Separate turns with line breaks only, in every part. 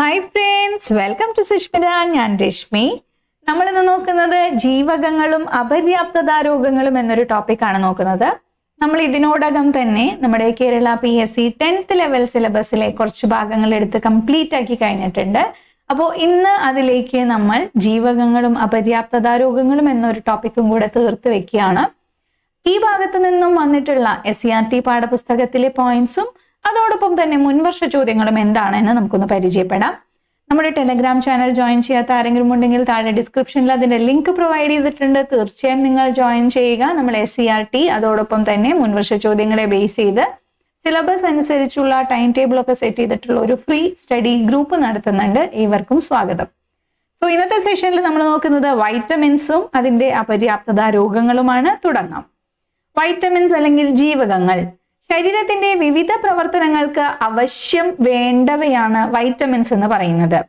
hi friends welcome to Sushmita ഞാൻ രശ്മി ഇന്ന് നോക്കുന്നത് ജീവകങ്ങളും അപര്യാപ്തത രോഗങ്ങളും എന്നൊരു ടോപ്പിക്കാണ് നോക്കുന്നത് നമ്മൾ ഇതിനോടകം തന്നെ നമ്മുടെ Kerala P S C tenth level സിലബസിലെ കുറച്ച് ഭാഗങ്ങൾ എടുത്ത് കംപ്ലീറ്റ് ആക്കി കഴിഞ്ഞിട്ടുണ്ട് അപ്പോൾ ഇന്ന് അതിലേക്ക് നമ്മൾ ജീവകങ്ങളും അപര്യാപ്തത രോഗങ്ങളും എന്നൊരു ടോപ്പിക്കും കൂടെ തീർത്ത് വെക്കുകയാണ് ഈ ഭാഗത്ത് നിന്നും വന്നിട്ടുള്ള എസ് സി ആർ ടി പാഠപുസ്തകത്തിലെ പോയിന്റ്സും അതോടൊപ്പം തന്നെ മുൻവർഷ ചോദ്യങ്ങളും എന്താണെന്ന് നമുക്കൊന്ന് പരിചയപ്പെടാം നമ്മുടെ ടെലഗ്രാം ചാനൽ ജോയിൻ ചെയ്യാത്ത ആരെങ്കിലും ഉണ്ടെങ്കിൽ താഴെ ഡിസ്ക്രിപ്ഷനിൽ അതിന്റെ ലിങ്ക് പ്രൊവൈഡ് ചെയ്തിട്ടുണ്ട് തീർച്ചയായും നിങ്ങൾ ജോയിൻ ചെയ്യുക നമ്മൾ എസ് സി ആർ ടി അതോടൊപ്പം തന്നെ മുൻവർഷ ചോദ്യങ്ങളെ ബേസ് ചെയ്ത് സിലബസ് അനുസരിച്ചുള്ള ടൈം ടേബിൾ ഒക്കെ സെറ്റ് ചെയ്തിട്ടുള്ള ഒരു ഫ്രീ സ്റ്റഡി ഗ്രൂപ്പ് നടത്തുന്നുണ്ട് ഏവർക്കും സ്വാഗതം സോ ഇന്നത്തെ സെഷനിൽ നമ്മൾ നോക്കുന്നത് വൈറ്റമിൻസും അതിന്റെ അപര്യാപ്തത രോഗങ്ങളുമാണ് തുടങ്ങാം വൈറ്റമിൻസ് അല്ലെങ്കിൽ ജീവകങ്ങൾ ശരീരത്തിന്റെ വിവിധ പ്രവർത്തനങ്ങൾക്ക് അവശ്യം വേണ്ടവയാണ് വൈറ്റമിൻസ് എന്ന് പറയുന്നത്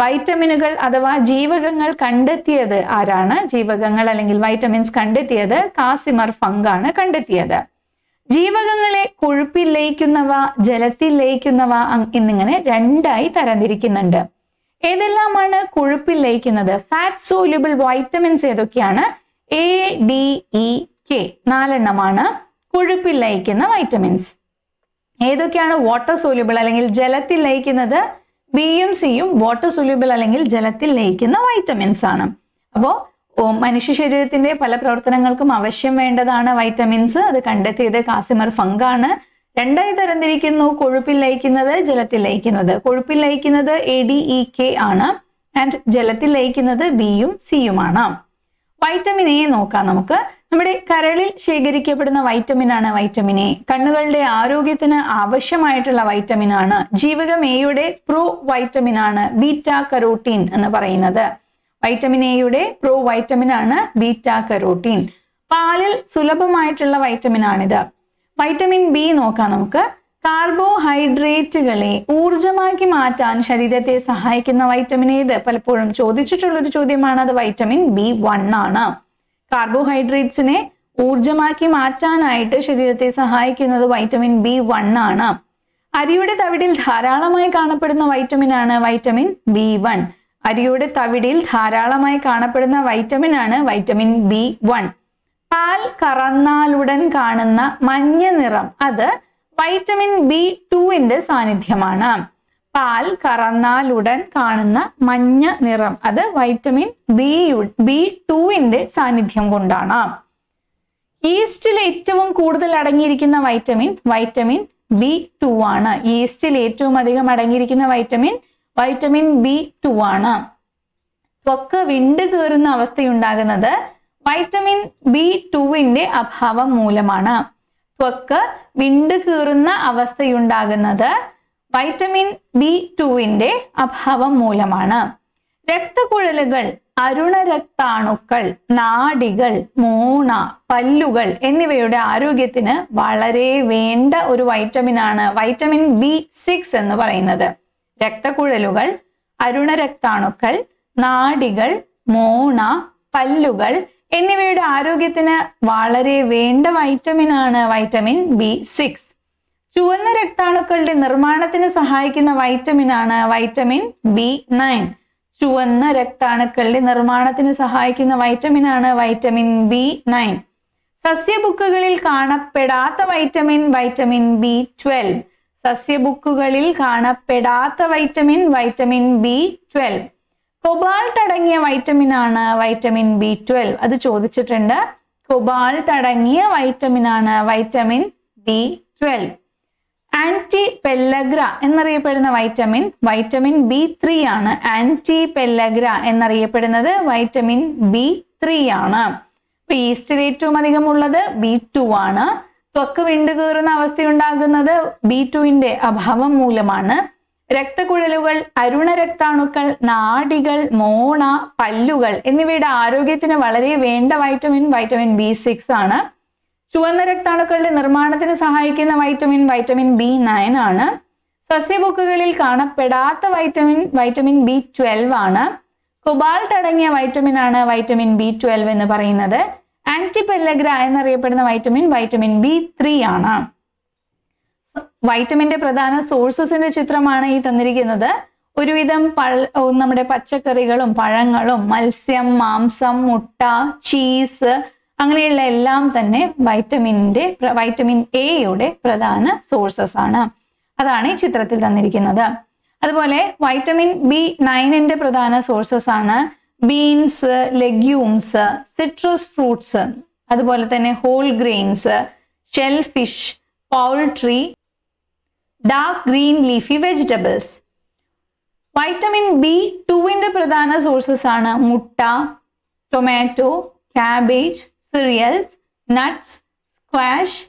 വൈറ്റമിനുകൾ അഥവാ ജീവകങ്ങൾ കണ്ടെത്തിയത് ആരാണ് ജീവകങ്ങൾ അല്ലെങ്കിൽ വൈറ്റമിൻസ് കണ്ടെത്തിയത് കാസിമർ ഫംഗാണ് കണ്ടെത്തിയത് ജീവകങ്ങളെ കൊഴുപ്പിൽ ലയിക്കുന്നവ ജലത്തിൽ ലയിക്കുന്നവ എന്നിങ്ങനെ രണ്ടായി തരംതിരിക്കുന്നുണ്ട് ഏതെല്ലാമാണ് കൊഴുപ്പിൽ ലയിക്കുന്നത് ഫാറ്റ് സോല്യൂബിൾ വൈറ്റമിൻസ് ഏതൊക്കെയാണ് എ ഡി ഇ കെ നാലെണ്ണമാണ് കൊഴുപ്പിൽ ലയിക്കുന്ന വൈറ്റമിൻസ് ഏതൊക്കെയാണ് വാട്ടർ സൊല്യൂബിൾ അല്ലെങ്കിൽ ജലത്തിൽ ലയിക്കുന്നത് ബിയും സിയും വാട്ടർ സൊല്യൂബിൾ അല്ലെങ്കിൽ ജലത്തിൽ ലയിക്കുന്ന വൈറ്റമിൻസ് ആണ് അപ്പോൾ മനുഷ്യ ശരീരത്തിന്റെ പല പ്രവർത്തനങ്ങൾക്കും ആവശ്യം വേണ്ടതാണ് വൈറ്റമിൻസ് അത് കണ്ടെത്തിയത് കാസിമർ ഫങ്കാണ് രണ്ടായി തരംതിരിക്കുന്നു കൊഴുപ്പിൽ ലയിക്കുന്നത് ജലത്തിൽ ലയിക്കുന്നത് കൊഴുപ്പിൽ ലയിക്കുന്നത് എ ഡി ഇ കെ ആണ് ആൻഡ് ജലത്തിൽ ലയിക്കുന്നത് ബിയും സിയുമാണ് വൈറ്റമിൻ എ നോക്കാം നമുക്ക് നമ്മുടെ കരളിൽ ശേഖരിക്കപ്പെടുന്ന ആണ് വൈറ്റമിൻ എ കണ്ണുകളുടെ ആരോഗ്യത്തിന് ആവശ്യമായിട്ടുള്ള വൈറ്റമിൻ ആണ് ജീവകം എയുടെ പ്രോ വൈറ്റമിൻ ആണ് ബീറ്റ കരോട്ടീൻ എന്ന് പറയുന്നത് വൈറ്റമിൻ എയുടെ പ്രോ വൈറ്റമിൻ ആണ് ബീറ്റ കരോട്ടീൻ പാലിൽ സുലഭമായിട്ടുള്ള വൈറ്റമിനാണിത് വൈറ്റമിൻ ബി നോക്കാം നമുക്ക് കാർബോഹൈഡ്രേറ്റുകളെ ഊർജമാക്കി മാറ്റാൻ ശരീരത്തെ സഹായിക്കുന്ന വൈറ്റമിൻ ഏത് പലപ്പോഴും ചോദിച്ചിട്ടുള്ള ഒരു ചോദ്യമാണ് അത് വൈറ്റമിൻ ബി വൺ ആണ് കാർബോഹൈഡ്രേറ്റ്സിനെ ഊർജമാക്കി മാറ്റാനായിട്ട് ശരീരത്തെ സഹായിക്കുന്നത് വൈറ്റമിൻ ബി വൺ ആണ് അരിയുടെ തവിടിൽ ധാരാളമായി കാണപ്പെടുന്ന വൈറ്റമിൻ ആണ് വൈറ്റമിൻ ബി വൺ അരിയുടെ തവിടിൽ ധാരാളമായി കാണപ്പെടുന്ന വൈറ്റമിൻ ആണ് വൈറ്റമിൻ ബി വൺ പാൽ കറന്നാലുടൻ കാണുന്ന മഞ്ഞ നിറം അത് വൈറ്റമിൻ ബി ടുവിന്റെ സാന്നിധ്യമാണ് പാൽ കറന്നാലുടൻ കാണുന്ന മഞ്ഞ നിറം അത് വൈറ്റമിൻ ബി ബി ടുവിന്റെ സാന്നിധ്യം കൊണ്ടാണ് ഈസ്റ്റിൽ ഏറ്റവും കൂടുതൽ അടങ്ങിയിരിക്കുന്ന വൈറ്റമിൻ വൈറ്റമിൻ ബി ടു ആണ് ഈസ്റ്റിൽ ഏറ്റവും അധികം അടങ്ങിയിരിക്കുന്ന വൈറ്റമിൻ വൈറ്റമിൻ ബി ടു ആണ് ത്വക്ക് വിണ്ട് കീറുന്ന അവസ്ഥയുണ്ടാകുന്നത് വൈറ്റമിൻ ബി ടുവിന്റെ അഭാവം മൂലമാണ് ത്വക്ക് വിണ്ട് കീറുന്ന അവസ്ഥയുണ്ടാകുന്നത് വൈറ്റമിൻ ബി ടുവിന്റെ അഭാവം മൂലമാണ് രക്തക്കുഴലുകൾ അരുണരക്താണുക്കൾ നാടികൾ മൂണ പല്ലുകൾ എന്നിവയുടെ ആരോഗ്യത്തിന് വളരെ വേണ്ട ഒരു വൈറ്റമിൻ ആണ് വൈറ്റമിൻ ബി സിക്സ് എന്ന് പറയുന്നത് രക്തക്കുഴലുകൾ അരുണരക്താണുക്കൾ നാടികൾ മൂണ പല്ലുകൾ എന്നിവയുടെ ആരോഗ്യത്തിന് വളരെ വേണ്ട വൈറ്റമിൻ ആണ് വൈറ്റമിൻ ബി സിക്സ് ചുവന്ന രക്താണുക്കളുടെ നിർമ്മാണത്തിന് സഹായിക്കുന്ന വൈറ്റമിൻ ആണ് വൈറ്റമിൻ ബി നയൻ ചുവന്ന രക്താണുക്കളുടെ നിർമ്മാണത്തിന് സഹായിക്കുന്ന വൈറ്റമിൻ ആണ് വൈറ്റമിൻ ബി നയൻ സസ്യബുക്കുകളിൽ കാണപ്പെടാത്ത വൈറ്റമിൻ വൈറ്റമിൻ ബി ട്വൽവ് സസ്യബുക്കുകളിൽ കാണപ്പെടാത്ത vitamin vitamin B twelve cobalt അടങ്ങിയ വൈറ്റമിൻ ആണ് വൈറ്റമിൻ ബി ട്വൽവ് അത് ചോദിച്ചിട്ടുണ്ട് കൊബാൾട്ട് അടങ്ങിയ വൈറ്റമിൻ ആണ് vitamin B twelve anti pellagra എന്നറിയപ്പെടുന്ന വൈറ്റമിൻ വൈറ്റമിൻ ബി ത്രീ ആണ് ആന്റി പെല്ലഗ്ര എന്നറിയപ്പെടുന്നത് വൈറ്റമിൻ ബി ത്രീ ആണ് ഈസ്റ്റിൽ ഏറ്റവും അധികം ഉള്ളത് ബി ടു ആണ് ത്വക്ക് വിണ്ടുകീറുന്ന അവസ്ഥയുണ്ടാകുന്നത് ബി ടുവിന്റെ അഭാവം മൂലമാണ് രക്തക്കുഴലുകൾ അരുണ രക്താണുക്കൾ നാടികൾ മോണ പല്ലുകൾ എന്നിവയുടെ ആരോഗ്യത്തിന് വളരെ വേണ്ട വൈറ്റമിൻ വൈറ്റമിൻ ബി സിക്സ് ആണ് ചുവന്ന രക്താണുക്കളുടെ നിർമ്മാണത്തിന് സഹായിക്കുന്ന വൈറ്റമിൻ വൈറ്റമിൻ ബി നയൻ ആണ് സസ്യബുക്കുകളിൽ കാണപ്പെടാത്ത വൈറ്റമിൻ വൈറ്റമിൻ ബി ട്വൽവ് ആണ് കൊബാൾട്ട് അടങ്ങിയ വൈറ്റമിൻ ആണ് വൈറ്റമിൻ ബി ട്വൽവ് എന്ന് പറയുന്നത് ആന്റിപെല്ലഗ്ര എന്നറിയപ്പെടുന്ന വൈറ്റമിൻ വൈറ്റമിൻ ബി ത്രീ ആണ് വൈറ്റമിന്റെ പ്രധാന സോഴ്സസിന്റെ ചിത്രമാണ് ഈ തന്നിരിക്കുന്നത് ഒരുവിധം പഴ നമ്മുടെ പച്ചക്കറികളും പഴങ്ങളും മത്സ്യം മാംസം മുട്ട ചീസ് അങ്ങനെയുള്ള എല്ലാം തന്നെ വൈറ്റമിൻ്റെ വൈറ്റമിൻ എയുടെ പ്രധാന സോഴ്സസ് ആണ് അതാണ് ഈ ചിത്രത്തിൽ തന്നിരിക്കുന്നത് അതുപോലെ വൈറ്റമിൻ ബി നയനിന്റെ പ്രധാന സോഴ്സസ് ആണ് ബീൻസ് ലെഗ്യൂംസ് സിട്രസ് ഫ്രൂട്ട്സ് അതുപോലെ തന്നെ whole grains shellfish poultry dark green leafy vegetables vitamin B ടുവിന്റെ പ്രധാന സോഴ്സസ് ആണ് മുട്ട tomato cabbage cereals nuts squash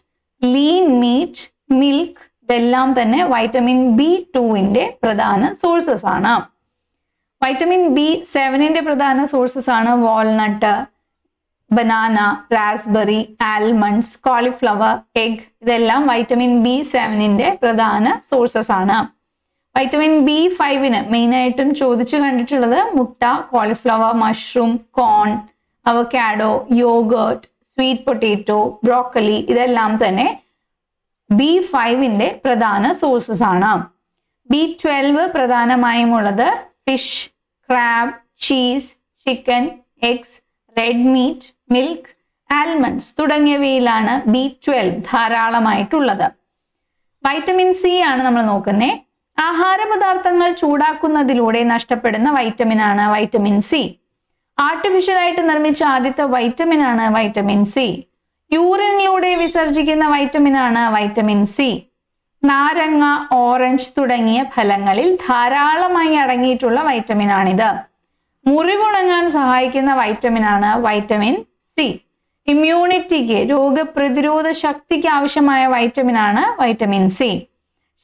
lean meat milk ഇതെല്ലാം തന്നെ വൈറ്റമിൻ ബി ടുവിന്റെ പ്രധാന സോഴ്സസ് ആണ് വൈറ്റമിൻ ബി സെവനിന്റെ പ്രധാന സോഴ്സസ് ആണ് walnut banana raspberry almonds cauliflower egg ഇതെല്ലാം വൈറ്റമിൻ ബി സെവനിന്റെ പ്രധാന സോഴ്സസ് ആണ് വൈറ്റമിൻ ബി ഫൈവിന് ആയിട്ടും ചോദിച്ചു കണ്ടിട്ടുള്ളത് മുട്ട cauliflower mushroom corn avocado yogurt sweet potato broccoli ഇതെല്ലാം തന്നെ ബി ഫൈവിന്റെ പ്രധാന സോഴ്സസ് ആണ് ബി ട്വൽവ് പ്രധാനമായും ഉള്ളത് fish crab cheese chicken eggs red meat milk almonds തുടങ്ങിയവയിലാണ് ബി ട്വൽവ് ധാരാളമായിട്ടുള്ളത് വൈറ്റമിൻ സി ആണ് നമ്മൾ നോക്കുന്നത് ആഹാര പദാർത്ഥങ്ങൾ ചൂടാക്കുന്നതിലൂടെ നഷ്ടപ്പെടുന്ന വൈറ്റമിൻ ആണ് വൈറ്റമിൻ സി ആയിട്ട് നിർമ്മിച്ച ആദ്യത്തെ വൈറ്റമിൻ ആണ് വൈറ്റമിൻ സി യൂറിനിലൂടെ വിസർജിക്കുന്ന വൈറ്റമിൻ ആണ് വൈറ്റമിൻ സി നാരങ്ങ ഓറഞ്ച് തുടങ്ങിയ ഫലങ്ങളിൽ ധാരാളമായി അടങ്ങിയിട്ടുള്ള വൈറ്റമിൻ ആണിത് മുറിവുണങ്ങാൻ സഹായിക്കുന്ന വൈറ്റമിൻ ആണ് വൈറ്റമിൻ സി ഇമ്മ്യൂണിറ്റിക്ക് രോഗപ്രതിരോധ ശക്തിക്ക് ആവശ്യമായ വൈറ്റമിൻ ആണ് വൈറ്റമിൻ സി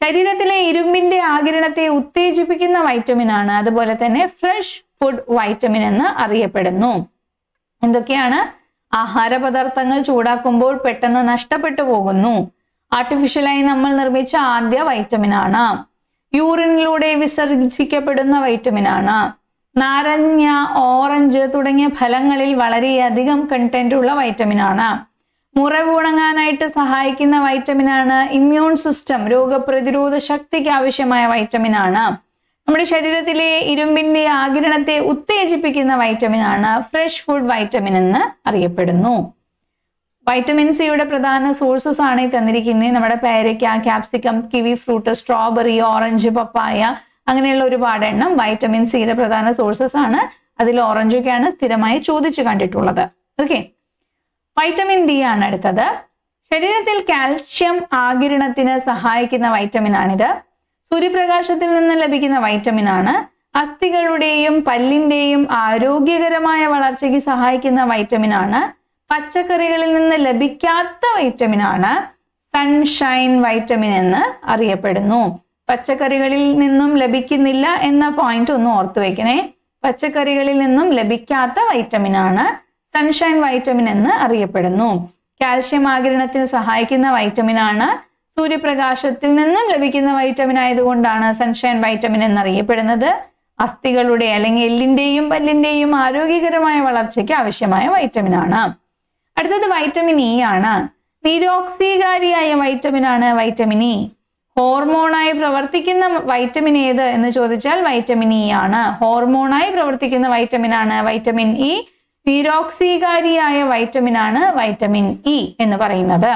ശരീരത്തിലെ ഇരുമ്പിന്റെ ആകിരണത്തെ ഉത്തേജിപ്പിക്കുന്ന വൈറ്റമിൻ ആണ് അതുപോലെ തന്നെ ഫ്രഷ് ഫുഡ് വൈറ്റമിൻ എന്ന് അറിയപ്പെടുന്നു എന്തൊക്കെയാണ് ആഹാര പദാർത്ഥങ്ങൾ ചൂടാക്കുമ്പോൾ പെട്ടെന്ന് നഷ്ടപ്പെട്ടു പോകുന്നു ആർട്ടിഫിഷ്യലായി നമ്മൾ നിർമ്മിച്ച ആദ്യ വൈറ്റമിൻ ആണ് യൂറിനിലൂടെ വിസർജിക്കപ്പെടുന്ന വൈറ്റമിൻ ആണ് നാരങ്ങ ഓറഞ്ച് തുടങ്ങിയ ഫലങ്ങളിൽ വളരെയധികം കണ്ടന്റ് ഉള്ള വൈറ്റമിൻ ആണ് മുറവുണങ്ങാനായിട്ട് സഹായിക്കുന്ന വൈറ്റമിൻ ആണ് ഇമ്മ്യൂൺ സിസ്റ്റം രോഗപ്രതിരോധ ശക്തിക്ക് ആവശ്യമായ വൈറ്റമിൻ ആണ് നമ്മുടെ ശരീരത്തിലെ ഇരുമ്പിന്റെ ആകിരണത്തെ ഉത്തേജിപ്പിക്കുന്ന വൈറ്റമിൻ ആണ് ഫ്രഷ് ഫുഡ് വൈറ്റമിൻ എന്ന് അറിയപ്പെടുന്നു വൈറ്റമിൻ സിയുടെ പ്രധാന സോഴ്സസ് ആണ് ഈ തന്നിരിക്കുന്നത് നമ്മുടെ പേരയ്ക്ക capsicum kiwi fruit strawberry orange papaya അങ്ങനെയുള്ള ഒരുപാട് എണ്ണം വൈറ്റമിൻ സിയുടെ പ്രധാന സോഴ്സസ് ആണ് അതിൽ ഓറഞ്ചൊക്കെയാണ് സ്ഥിരമായി ചോദിച്ചു കണ്ടിട്ടുള്ളത് ഓക്കെ വൈറ്റമിൻ ഡി ആണ് അടുത്തത് ശരീരത്തിൽ കാൽഷ്യം ആകിരണത്തിന് സഹായിക്കുന്ന വൈറ്റമിൻ ആണിത് സൂര്യപ്രകാശത്തിൽ നിന്ന് ലഭിക്കുന്ന വൈറ്റമിൻ ആണ് അസ്ഥികളുടെയും പല്ലിന്റെയും ആരോഗ്യകരമായ വളർച്ചയ്ക്ക് സഹായിക്കുന്ന വൈറ്റമിൻ ആണ് പച്ചക്കറികളിൽ നിന്ന് ലഭിക്കാത്ത വൈറ്റമിൻ ആണ് സൺഷൈൻ വൈറ്റമിൻ എന്ന് അറിയപ്പെടുന്നു പച്ചക്കറികളിൽ നിന്നും ലഭിക്കുന്നില്ല എന്ന പോയിന്റ് ഒന്ന് ഓർത്തു വെക്കണേ പച്ചക്കറികളിൽ നിന്നും ലഭിക്കാത്ത വൈറ്റമിൻ ആണ് സൺഷൈൻ വൈറ്റമിൻ എന്ന് അറിയപ്പെടുന്നു കാൽഷ്യം ആകിരണത്തിന് സഹായിക്കുന്ന വൈറ്റമിനാണ് സൂര്യപ്രകാശത്തിൽ നിന്നും ലഭിക്കുന്ന വൈറ്റമിൻ ആയതുകൊണ്ടാണ് സൺഷൈൻ വൈറ്റമിൻ എന്നറിയപ്പെടുന്നത് അസ്ഥികളുടെ അല്ലെങ്കിൽ എല്ലിന്റെയും പല്ലിന്റെയും ആരോഗ്യകരമായ വളർച്ചയ്ക്ക് ആവശ്യമായ വൈറ്റമിനാണ് അടുത്തത് വൈറ്റമിൻ ഇ ആണ് നിരോക്സീകാരിയായ വൈറ്റമിനാണ് വൈറ്റമിൻ ഇ ഹോർമോണായി പ്രവർത്തിക്കുന്ന വൈറ്റമിൻ ഏത് എന്ന് ചോദിച്ചാൽ വൈറ്റമിൻ ഇ ആണ് ഹോർമോണായി പ്രവർത്തിക്കുന്ന വൈറ്റമിനാണ് വൈറ്റമിൻ ഇ വൈറ്റമിൻ വൈറ്റമിനാണ് വൈറ്റമിൻ ഇ എന്ന് പറയുന്നത്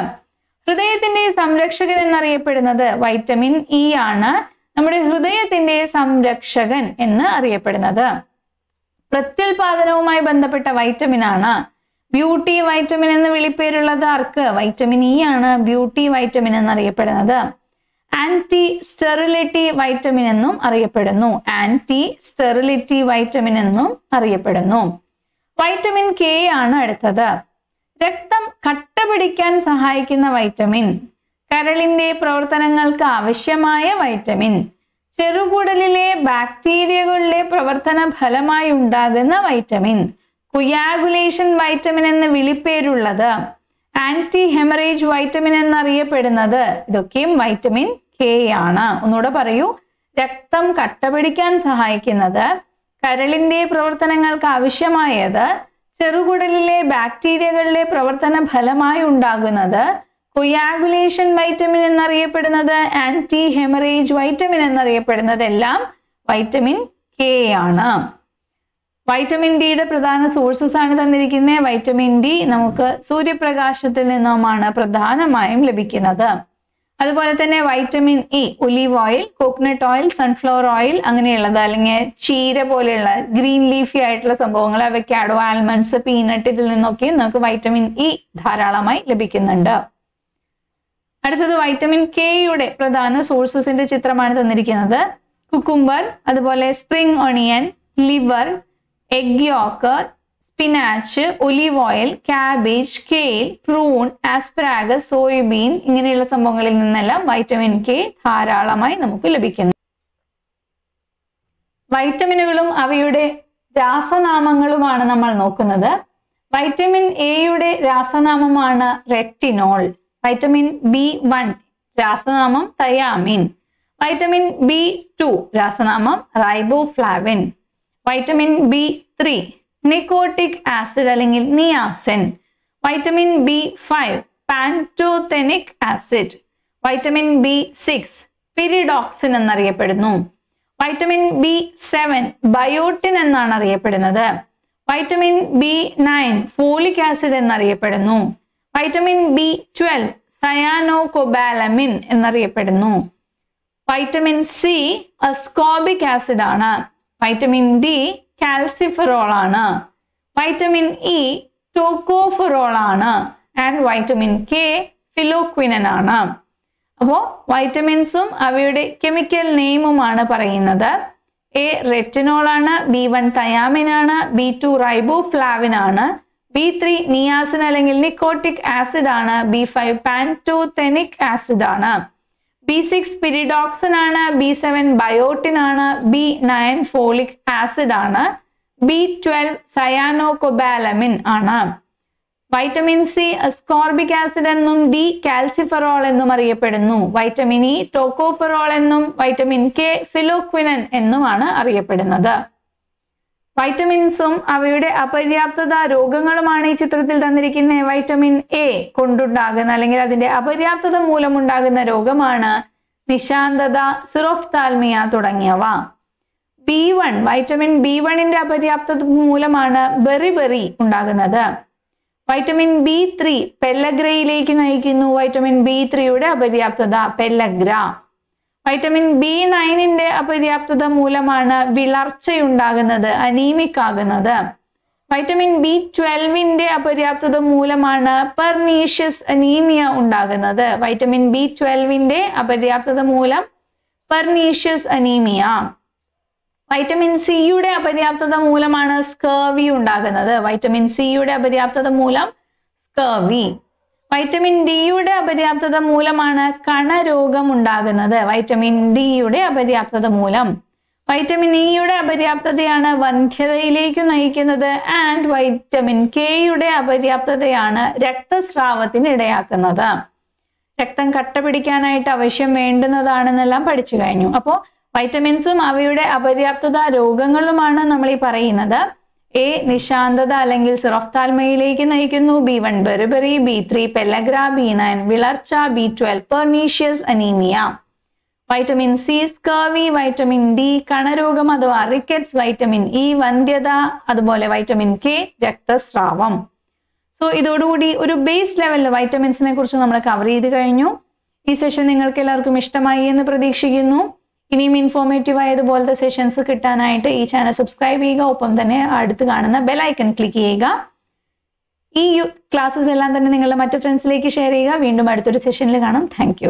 ഹൃദയത്തിന്റെ സംരക്ഷകൻ എന്നറിയപ്പെടുന്നത് വൈറ്റമിൻ ഇ ആണ് നമ്മുടെ ഹൃദയത്തിന്റെ സംരക്ഷകൻ എന്ന് അറിയപ്പെടുന്നത് പ്രത്യുൽപാദനവുമായി ബന്ധപ്പെട്ട വൈറ്റമിൻ ആണ് ബ്യൂട്ടി വൈറ്റമിൻ എന്ന് വിളിപ്പേരുള്ളത് ആർക്ക് വൈറ്റമിൻ ഇ ആണ് ബ്യൂട്ടി വൈറ്റമിൻ എന്നറിയപ്പെടുന്നത് ആന്റി സ്റ്റെറിലിറ്റി വൈറ്റമിൻ എന്നും അറിയപ്പെടുന്നു ആന്റി സ്റ്റെറിലിറ്റി വൈറ്റമിൻ എന്നും അറിയപ്പെടുന്നു വൈറ്റമിൻ കെ ആണ് അടുത്തത് രക്തം കട്ട പിടിക്കാൻ സഹായിക്കുന്ന വൈറ്റമിൻ കരളിന്റെ പ്രവർത്തനങ്ങൾക്ക് ആവശ്യമായ വൈറ്റമിൻ ചെറുകുടലിലെ ബാക്ടീരിയകളുടെ പ്രവർത്തന ഫലമായി ഉണ്ടാകുന്ന വൈറ്റമിൻ കുയാഗുലേഷൻ വൈറ്റമിൻ എന്ന് വിളിപ്പേരുള്ളത് ആന്റി ഹെമറേജ് വൈറ്റമിൻ എന്നറിയപ്പെടുന്നത് ഇതൊക്കെയും വൈറ്റമിൻ കെ ആണ് ഒന്നുകൂടെ പറയൂ രക്തം കട്ടപിടിക്കാൻ സഹായിക്കുന്നത് കരളിന്റെ പ്രവർത്തനങ്ങൾക്ക് ആവശ്യമായത് ചെറുകുടലിലെ ബാക്ടീരിയകളുടെ പ്രവർത്തന ഫലമായി ഉണ്ടാകുന്നത് കൊയാഗുലേഷൻ വൈറ്റമിൻ എന്നറിയപ്പെടുന്നത് ആന്റി ഹെമറേജ് വൈറ്റമിൻ എന്നറിയപ്പെടുന്നതെല്ലാം വൈറ്റമിൻ കെ ആണ് വൈറ്റമിൻ ഡിയുടെ പ്രധാന സോഴ്സസ് ആണ് തന്നിരിക്കുന്നത് വൈറ്റമിൻ ഡി നമുക്ക് സൂര്യപ്രകാശത്തിൽ നിന്നുമാണ് പ്രധാനമായും ലഭിക്കുന്നത് അതുപോലെ തന്നെ vitamin E olive oil coconut oil sunflower oil അങ്ങനെയുള്ളത് അല്ലെങ്കിൽ ചീര പോലെയുള്ള ഗ്രീൻ ലീഫി ആയിട്ടുള്ള സംഭവങ്ങൾ അവയ്ക്കാഡോ ആൽമണ്ട്സ് പീനട്ട് ഇതിൽ നിന്നൊക്കെ നമുക്ക് വൈറ്റമിൻ ഇ e ധാരാളമായി ലഭിക്കുന്നുണ്ട് അടുത്തത് വൈറ്റമിൻ കെ യുടെ പ്രധാന സോഴ്സസിന്റെ ചിത്രമാണ് തന്നിരിക്കുന്നത് കുക്കുംബർ അതുപോലെ സ്പ്രിംഗ് ഒണിയൻ ലിവർ എഗ് യോക്കർ spinach olive oil cabbage kale prune asparagus soybean ഇങ്ങനെയുള്ള സംഭവങ്ങളിൽ നിന്നെല്ലാം വൈറ്റമിൻ കെ ധാരാളമായി നമുക്ക് ലഭിക്കുന്നു വൈറ്റമിനുകളും അവയുടെ രാസനാമങ്ങളുമാണ് നമ്മൾ നോക്കുന്നത് വൈറ്റമിൻ എയുടെ രാസനാമമാണ് റെറ്റിനോൾ വൈറ്റമിൻ ബി വൺ രാസനാമം തയാമിൻ വൈറ്റമിൻ ബി ടു രാസനാമം riboflavin vitamin B three nicotinic acid അല്ലെങ്കിൽ niacin vitamin B five pantothenic acid vitamin B six pyridoxine എന്നറിയപ്പെടുന്നു വൈറ്റമിൻ ബി സെവൻ ബയോട്ടിൻ എന്നാണ് അറിയപ്പെടുന്നത് vitamin B nine folic acid എന്നറിയപ്പെടുന്നു vitamin B twelve cyanocobalamin എന്നറിയപ്പെടുന്നു vitamin C ascorbic acid ആണ് vitamin D calciferol e ആണ് vitamin E tocopherol ആണ് and vitamin K phylloquinone ആണ് അപ്പോൾ വൈറ്റമിൻസും അവയുടെ കെമിക്കൽ നെയിമുമാണ് പറയുന്നത് എ റെറ്റിനോൾ ആണ് ബി വൺ തയാമിൻ ആണ് ബി ടു ഫ്ലാവിൻ ആണ് ബി ത്രീ നിയാസിൻ അല്ലെങ്കിൽ നിക്കോട്ടിക് ആസിഡ് ആണ് ബി ഫൈവ് പാൻറ്റോതെനിക് ആസിഡ് ആണ് ബി സിക്സ് പിരിഡോക്സിൻ ആണ് ബി സെവൻ ബയോട്ടിൻ ആണ് ബി നയൻ ഫോളിക് ആസിഡ് ആണ് ബി ട്വൽവ് സയാനോകൊബാലമിൻ ആണ് വൈറ്റമിൻ സി സ്കോർബിക് ആസിഡ് എന്നും ഡി കാൽസിഫറോൾ എന്നും അറിയപ്പെടുന്നു വൈറ്റമിൻ ഇ ടോക്കോഫെറോൾ എന്നും വൈറ്റമിൻ കെ ഫിലോക്വിനൻ എന്നുമാണ് അറിയപ്പെടുന്നത് വൈറ്റമിൻസും അവയുടെ അപര്യാപ്തത രോഗങ്ങളുമാണ് ഈ ചിത്രത്തിൽ തന്നിരിക്കുന്ന വൈറ്റമിൻ എ കൊണ്ടുണ്ടാകുന്ന അല്ലെങ്കിൽ അതിന്റെ അപര്യാപ്തത മൂലമുണ്ടാകുന്ന രോഗമാണ് നിശാന്തത സിറോഫ്താൽമിയ തുടങ്ങിയവ ബി വൺ വൈറ്റമിൻ ബി വണ്ണിന്റെ അപര്യാപ്തത മൂലമാണ് ബെറി ബെറി ഉണ്ടാകുന്നത് വൈറ്റമിൻ ബി ത്രീ പെല്ലഗ്രയിലേക്ക് നയിക്കുന്നു വൈറ്റമിൻ ബി ത്രീയുടെ അപര്യാപ്തത പെല്ലഗ്ര വൈറ്റമിൻ ബി നയനിന്റെ അപര്യാപ്തത മൂലമാണ് വിളർച്ചയുണ്ടാകുന്നത് അനീമിക് ആകുന്നത് വൈറ്റമിൻ ബി ട്വൽവിന്റെ അപര്യാപ്തത മൂലമാണ് പെർനീഷ്യസ് അനീമിയ ഉണ്ടാകുന്നത് വൈറ്റമിൻ ബി ട്വൽവിന്റെ അപര്യാപ്തത മൂലം പെർനീഷ്യസ് അനീമിയ വൈറ്റമിൻ സിയുടെ അപര്യാപ്തത മൂലമാണ് സ്കർവി ഉണ്ടാകുന്നത് വൈറ്റമിൻ സിയുടെ അപര്യാപ്തത മൂലം സ്കർവി വൈറ്റമിൻ ഡിയുടെ അപര്യാപ്തത മൂലമാണ് കണരോഗം ഉണ്ടാകുന്നത് വൈറ്റമിൻ ഡിയുടെ അപര്യാപ്തത മൂലം വൈറ്റമിൻ ഇയുടെ e അപര്യാപ്തതയാണ് വന്ധ്യതയിലേക്ക് നയിക്കുന്നത് ആൻഡ് വൈറ്റമിൻ കെയുടെ അപര്യാപ്തതയാണ് രക്തസ്രാവത്തിന് ഇടയാക്കുന്നത് രക്തം കട്ട പിടിക്കാനായിട്ട് ആവശ്യം വേണ്ടുന്നതാണെന്നെല്ലാം പഠിച്ചു കഴിഞ്ഞു അപ്പോൾ വൈറ്റമിൻസും അവയുടെ അപര്യാപ്തത രോഗങ്ങളുമാണ് നമ്മൾ ഈ പറയുന്നത് എ നിശാന്തത അല്ലെങ്കിൽ സിറോഫ്താൽമയിലേക്ക് നയിക്കുന്നു B one beriberi B three pellagra B nine വിളർച്ച B twelve pernicious anaemia vitamin C scurvy vitamin D കണരോഗം അഥവാ റിക്കറ്റ്സ് വൈറ്റമിൻ ഇ വന്ധ്യത അതുപോലെ വൈറ്റമിൻ കെ രക്തസ്രാവം സോ ഇതോടുകൂടി ഒരു ബേസ് ലെവലിൽ വൈറ്റമിൻസിനെ കുറിച്ച് നമ്മൾ കവർ ചെയ്ത് കഴിഞ്ഞു ഈ സെഷൻ നിങ്ങൾക്ക് എല്ലാവർക്കും ഇഷ്ടമായി എന്ന് പ്രതീക്ഷിക്കുന്നു ഇനിയും ഇൻഫോർമേറ്റീവ് ആയതുപോലത്തെ സെഷൻസ് കിട്ടാനായിട്ട് ഈ ചാനൽ സബ്സ്ക്രൈബ് ചെയ്യുക ഒപ്പം തന്നെ അടുത്ത് കാണുന്ന ബെലൈക്കൺ ക്ലിക്ക് ചെയ്യുക ഈ ക്ലാസ്സസ് എല്ലാം തന്നെ നിങ്ങളുടെ മറ്റു ഫ്രണ്ട്സിലേക്ക് ഷെയർ ചെയ്യുക വീണ്ടും അടുത്തൊരു സെഷനിൽ കാണാം താങ്ക്